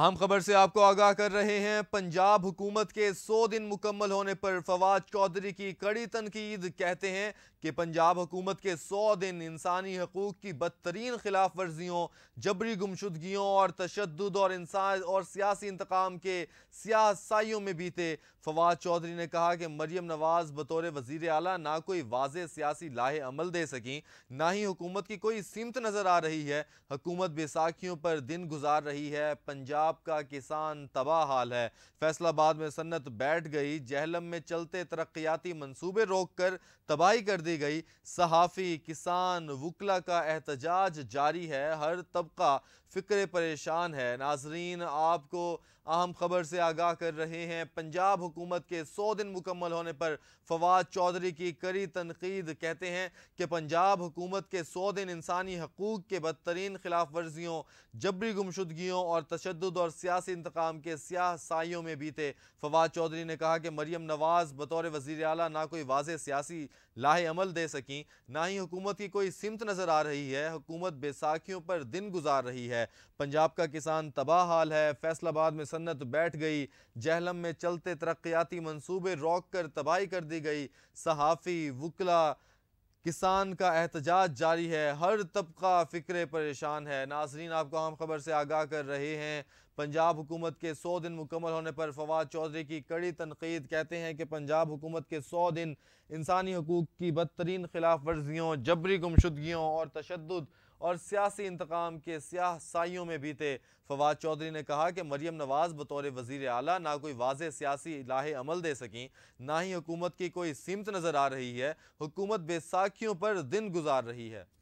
अहम खबर से आपको आगाह कर रहे हैं पंजाब हुकूमत के 100 दिन मुकम्मल होने पर फवाद चौधरी की कड़ी तनकीद कहते हैं कि पंजाब हुकूमत के 100 दिन इंसानी हकूक़ की बदतरीन खिलाफ वर्जियों जबरी गुमशुदगियों और तशद और इंसान और सियासी इंतकाम के सियासाइयों में बीते फवाद चौधरी ने कहा कि मरियम नवाज़ बतौर वजीर अला ना कोई वाज सियासी लाहे अमल दे सकें ना ही हुकूमत की कोई सिमत नज़र आ रही है हकूमत बेसाखियों पर दिन गुजार रही है पंजाब आपका किसान तबाह हाल है फैसलाबाद में सन्नत बैठ गई जहलम में चलते तरक्याती मंसूबे रोक कर तबाही कर दी गई सहाफ़ी किसान वकला का एहतजाज जारी है हर तबका फ़िक्र परेशान है नाजरीन आपको अहम खबर से आगाह कर रहे हैं पंजाब हुकूमत के सौ दिन मुकम्मल होने पर फवाद चौधरी की कड़ी तनकीद कहते हैं कि पंजाब हुकूमत के सौ दिन इंसानी हकूक़ के बदतरीन खिलाफ वर्जियों जबरी गुमशुदगियों और तशद तशद और सियासी इंतकाम के सियाह साइयों में बीते फवाद चौधरी ने कहा कि मरीम नवाज बतौर वजीर अला ना कोई वाज सियासी लाहे अमल दे सकें ना ही हुकूमत की कोई सिमत नज़र आ रही है हुकूमत बेसाखियों पर दिन गुजार रही है पंजाब का किसान तबाह हाल है फैसलाबाद में सन्नत बैठ गई जहलम में चलते तरक्याती मनसूबे रोक कर तबाही कर दी गई सहाफ़ी वकला किसान का एहतजाज जारी है हर तबका फ़िक्र परेशान है नाजरीन आपको अहम खबर से आगाह कर रहे हैं पंजाब हुकूमत के सौ दिन मुकम्मल होने पर फवाद चौधरी की कड़ी तनकीद कहते हैं कि पंजाब हुकूमत के सौ दिन इंसानी हकूक़ की बदतरीन खिलाफ वर्जियों जबरी गुमशुदगियों और तशद और सियासी इंतकाम के सियाह साइयों में बीते फवाद चौधरी ने कहा कि मरियम नवाज़ बतौर वजीर अली ना कोई वाज सियासी लाहे अमल दे सकें ना ही हुकूमत की कोई सीमत नज़र आ रही है हुकूमत बेसाखियों पर दिन गुजार रही है